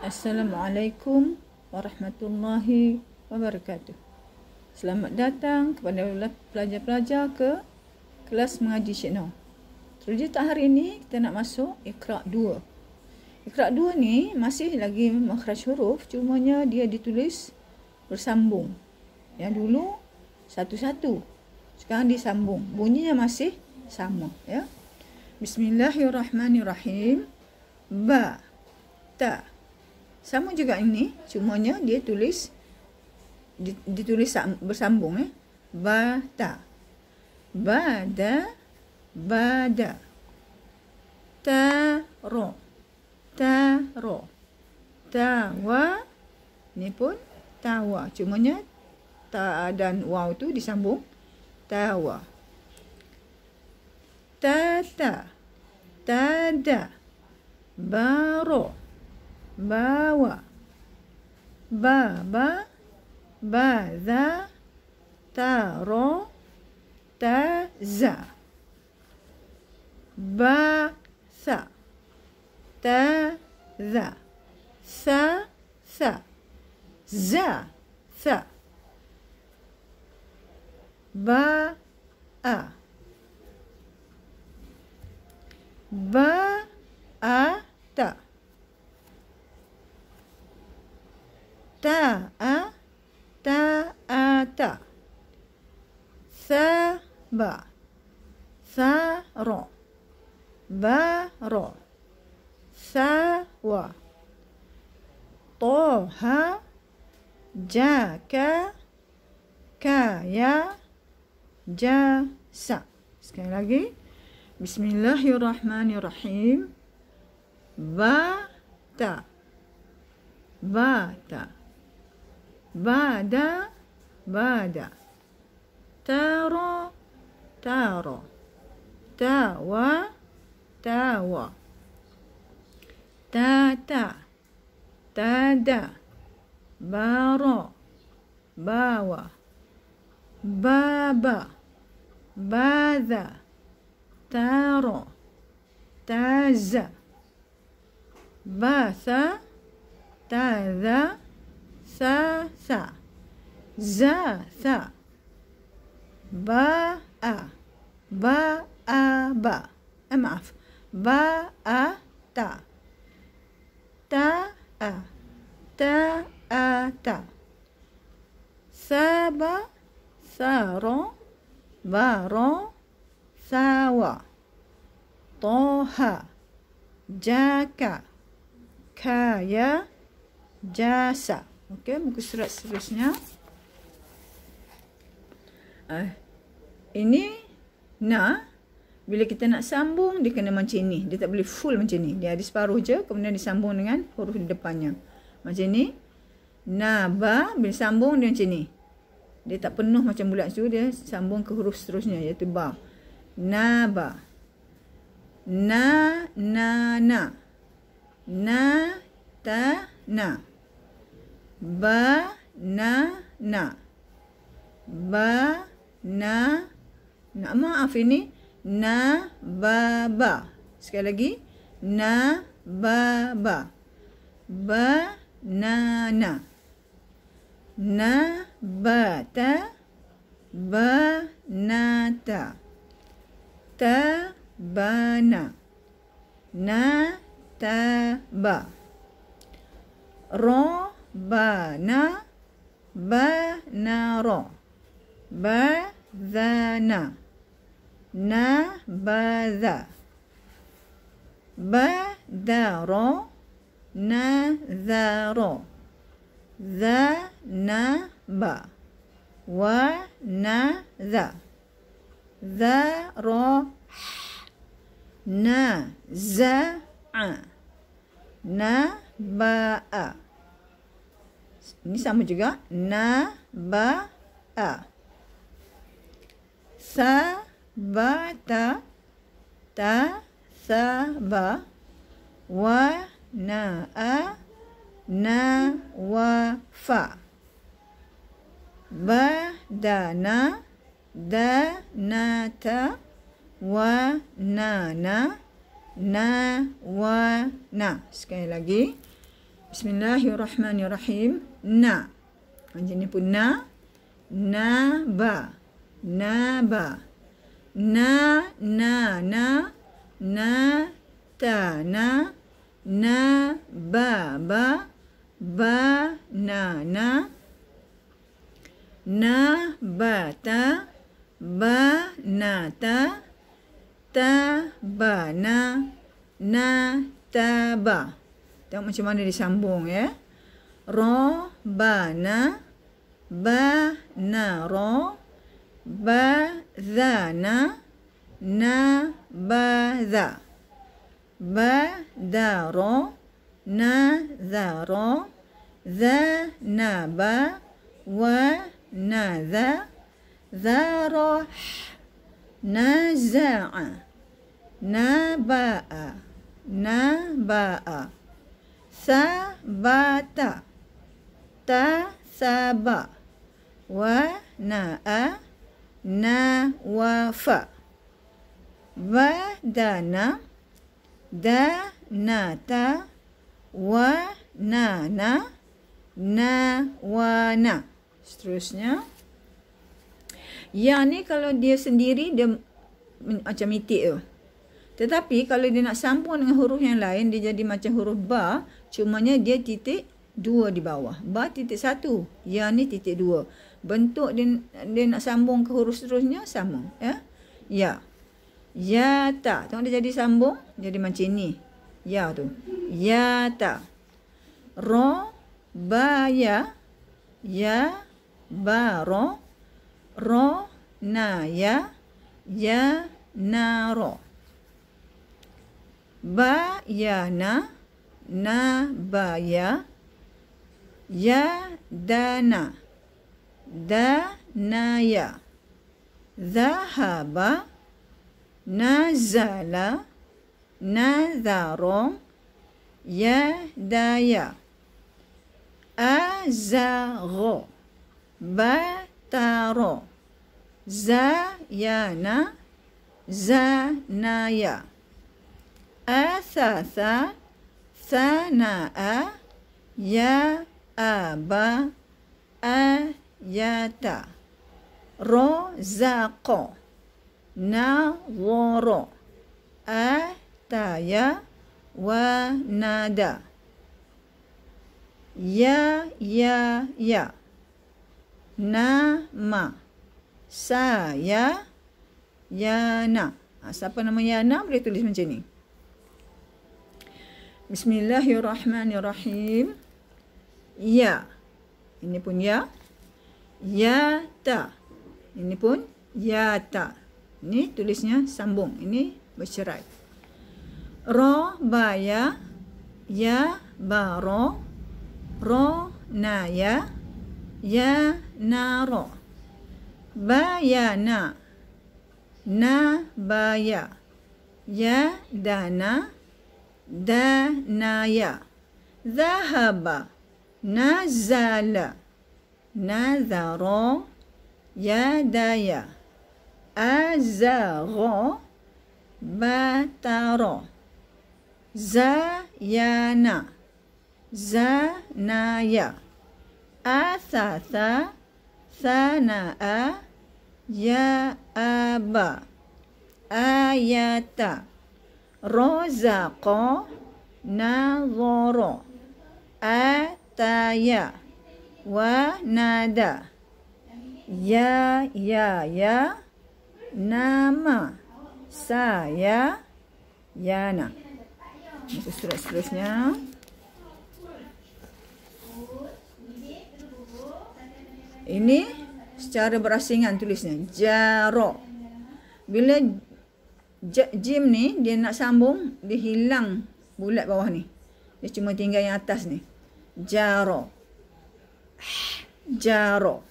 Assalamualaikum warahmatullahi wabarakatuh. Selamat datang kepada pelajar-pelajar ke kelas mengaji Syekh Noh. Terus tak hari ini kita nak masuk Iqra' 2. Iqra' 2 ni masih lagi makhraj huruf cumanya dia ditulis bersambung. Yang dulu satu-satu. Sekarang disambung. Bunyinya masih sama ya. Bismillahirrahmanirrahim. Ba ta sama juga ini, cumanya dia tulis ditulis bersambung eh. Bata. Bada. Bada. Taro. Taro. Tawa. ni pun tawa. Cumanya ta dan wow tu disambung. Tawa. Tata. Tada. Baro. Baro. باوا بابا باذا تارو تازا باث تاذا ثا ثا زا ثا با أ با أ تا ta a ta a ta sa ba sa ro ba ro sa wa to ha ja ka ka ya ja sa sekali lagi bismillahirrahmanirrahim ba ta ba ta بعد بعد تارو تارو تاوا تاوا تاتا تادا بارو باوا بابا باذا تارو تازا باثا تاذا sa sa za sa ba a ba a ba eh, maaf ba a ta ta a ta a ta saba saro baro sawa toha jaka kaya jasa Okey, muka surat seterusnya. Uh, ini na. bila kita nak sambung dia kena macam ni. Dia tak boleh full macam ni. Dia ada separuh je kemudian disambung dengan huruf depannya. Macam ni. Naba bila sambung dia macam ni. Dia tak penuh macam bulat tu dia sambung ke huruf seterusnya iaitu ba. Naba. Na na na. Na ta na. -na na, banana banana maaf ini na ba ba sekali lagi na ba ba banana na ba ta banata ta bana na ta ba ron بانا بانارا بذانا نبذا بدر نذارا ذنب ونذا ذرح نزع نبأ Ini sama juga. Na, ba, a. Sa, ba, ta. Ta, sa, ba. Wa, na, a. Na, wa, fa. Ba, da, na. Da, na, ta. Wa, na, na. Na, wa, na. Sekali lagi. Sekali lagi. Bismillahirrahmanirrahim. Na. Macam ni pun na. Na ba. Na ba. Na na na. Na ta na. Na ba ba. Ba na na. Na ba ta. Ba na ta. Ta ba na. Na ta ba. Na, ta, ba. Tengok macam mana dia sambung ya. Ro ba na ba na ro ba za na na ba za ba da ro na za ro za na ba wa na za za ro na za a na ba a na ba a sabata ta saba wa na a, na wa fa wa dana da na ta wa na na na wa na seterusnya yang ni kalau dia sendiri dia macam itik tu tetapi kalau dia nak sambung dengan huruf yang lain dia jadi macam huruf ba Cumanya dia titik 2 di bawah. Ba titik 1. Ya ni titik 2. Bentuk dia, dia nak sambung ke huruf seterusnya sama. Ya. Ya. Ya ta. Tengok dia jadi sambung. Jadi macam ni. Ya tu. Ya ta. Ro. Ba ya. Ya. Ba ro. Ro. Na ya. Ya. Na ro. Ba ya na. Ya. نبايا يدنا دنايا ذهب نزل نذر يدايا أزغ بتر زينا زنايا أثث sana'a ya aba ayata rozaqo naworo ataya wanada ya ya ya nama saya yana ha, siapa nama yana boleh tulis macam ni Bismillahirrahmanirrahim. Ya. Ini pun ya. Ya ta. Ini pun ya ta. Ini tulisnya sambung. Ini bercerai. Ro ba ya. Ya ba ro. Ro na ya. Ya na ro. Ba ya na. Na ba ya. Ya dana. Ya dana. دانايا ذهب نزل نذر يدايا أزغ بتر زيانا زنايا أثث ثناء أبا آية razaqa nazara ataya wa nada ya ya ya nama saya yana itu surat seterusnya ini secara berasingan tulisnya jaro bila jim ni dia nak sambung dia hilang bulat bawah ni dia cuma tinggal yang atas ni jaro jaro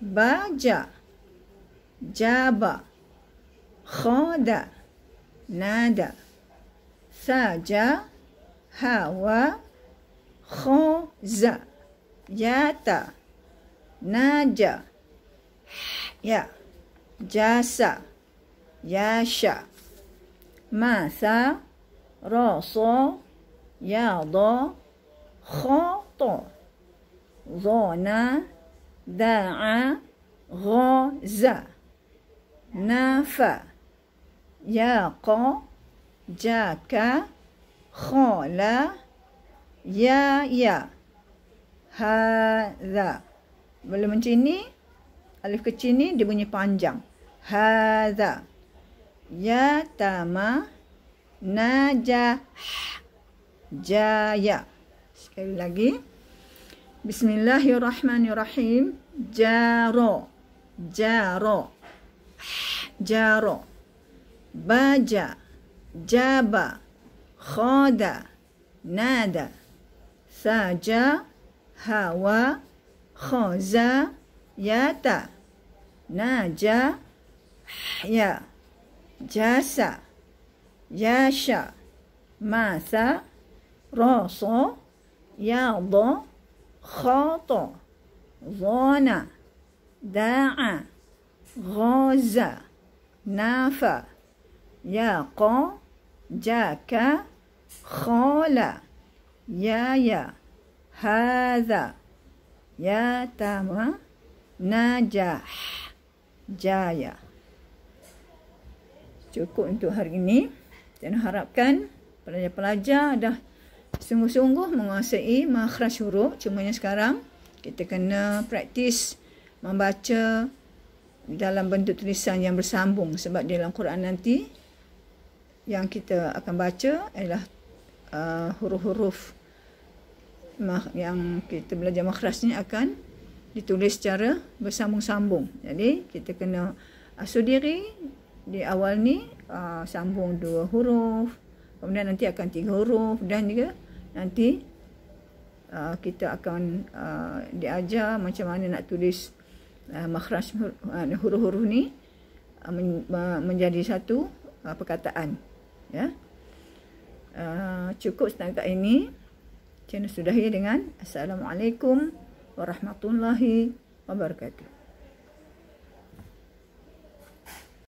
baja jaba khoda nada saja hawa khoza yata naja ya jasa yaşa. Masa, rasa, yada, xoto. Zona, da'a, gaza, Nafa, yaqo, jaka, ya yaya. Hada. Belum macam ni, alif kecil ni dia bunyi panjang. Hada. Hada. Yatama najah jaya. Sekali lagi. Bismillahirrahmanirrahim. Jaro. Jaro. Jaro. Baja. Jaba. Khoda. Nada. Saja. Hawa. Khoza. Yata. Naja. Ya. جاسا جاشا ماسا روسو ياض خاطو ظن داعا غاز نافا ياقو جاكا خال يايا هذا ياتما نجاح نجح جايا cukup untuk hari ini. Dan harapkan pelajar-pelajar dah sungguh-sungguh menguasai makhraj huruf. Cuma yang sekarang kita kena praktis membaca dalam bentuk tulisan yang bersambung sebab di dalam Quran nanti yang kita akan baca adalah uh, huruf-huruf yang kita belajar makhrajnya akan ditulis secara bersambung-sambung. Jadi kita kena asuh diri di awal ni uh, sambung dua huruf kemudian nanti akan tiga huruf dan juga nanti uh, kita akan uh, diajar macam mana nak tulis uh, makhraj huruf-huruf ni uh, men- menjadi satu uh, perkataan ya uh, cukup setakat ini sudah ya dengan assalamualaikum warahmatullahi wabarakatuh